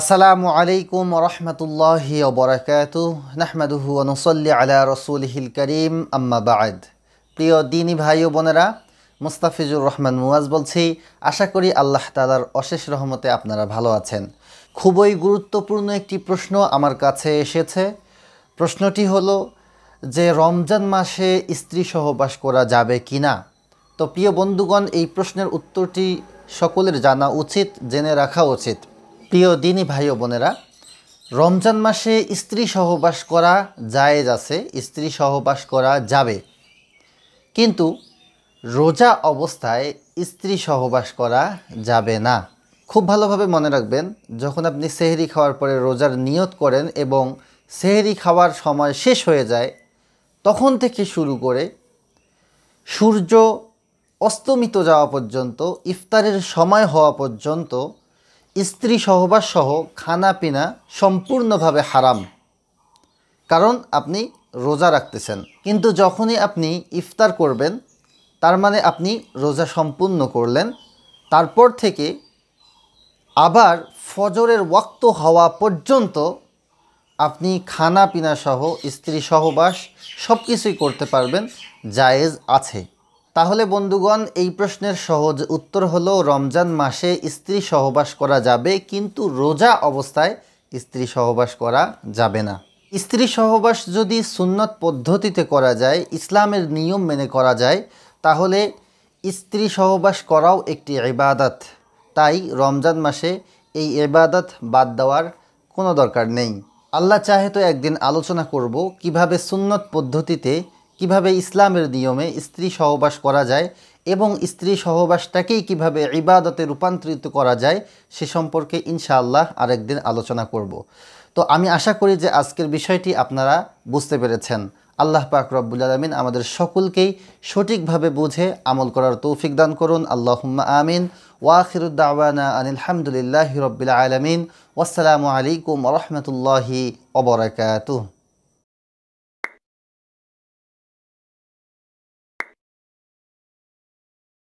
আসসালামু আলাইকুম রহমতুল্লাহি অবরাকাত নাহমাদুহু অনুসল্লি আলা রসুলহিল করিম আম্মা বাদ প্রিয় দিনী ভাই ও বোনেরা মুস্তাফিজুর রহমান মুয়াজ বলছি আশা করি আল্লাহ তালার অশেষ রহমতে আপনারা ভালো আছেন খুবই গুরুত্বপূর্ণ একটি প্রশ্ন আমার কাছে এসেছে প্রশ্নটি হলো যে রমজান মাসে স্ত্রী সহবাস করা যাবে কি না তো প্রিয় বন্ধুগণ এই প্রশ্নের উত্তরটি সকলের জানা উচিত জেনে রাখা উচিত প্রিয় দিনী ভাই ও বোনেরা রমজান মাসে স্ত্রী সহবাস করা জায়েজ আছে স্ত্রী সহবাস করা যাবে কিন্তু রোজা অবস্থায় স্ত্রী সহবাস করা যাবে না খুব ভালোভাবে মনে রাখবেন যখন আপনি সেহরি খাওয়ার পরে রোজার নিয়ত করেন এবং সেহরি খাওয়ার সময় শেষ হয়ে যায় তখন থেকে শুরু করে সূর্য অস্তমিত যাওয়া পর্যন্ত ইফতারের সময় হওয়া পর্যন্ত স্ত্রী সহবাস সহ খানা পিনা সম্পূর্ণভাবে হারাম কারণ আপনি রোজা রাখতেছেন কিন্তু যখনই আপনি ইফতার করবেন তার মানে আপনি রোজা সম্পূর্ণ করলেন তারপর থেকে আবার ফজরের ওয়াক্ত হওয়া পর্যন্ত আপনি খানা পিনা সহ স্ত্রী সহবাস সব কিছুই করতে পারবেন জায়েজ আছে তাহলে বন্ধুগণ এই প্রশ্নের সহজ উত্তর হলো রমজান মাসে স্ত্রী সহবাস করা যাবে কিন্তু রোজা অবস্থায় স্ত্রী সহবাস করা যাবে না স্ত্রী সহবাস যদি সুন্নত পদ্ধতিতে করা যায় ইসলামের নিয়ম মেনে করা যায় তাহলে স্ত্রী সহবাস করাও একটি এবাদত তাই রমজান মাসে এই এবাদত বাদ দেওয়ার কোনো দরকার নেই আল্লাহ চাহে তো একদিন আলোচনা করব কিভাবে সুন্নত পদ্ধতিতে কিভাবে ইসলামের নিয়মে স্ত্রী সহবাস করা যায় এবং স্ত্রী সহবাসটাকেই কিভাবে ইবাদতে রূপান্তরিত করা যায় সে সম্পর্কে ইনশাআল্লাহ আরেকদিন আলোচনা করব তো আমি আশা করি যে আজকের বিষয়টি আপনারা বুঝতে পেরেছেন আল্লাহ পাক রব্বুল আলমিন আমাদের সকলকেই সঠিকভাবে বুঝে আমল করার তৌফিক দান করুন আল্লাহ আমিন ওয়াখিরুদ্দাওয়ানা আনিলহামদুলিল্লাহ রব্বিল আলমিন ওয়াসালামু আলাইকুম রহমতুল্লাহি ওবরাকাতু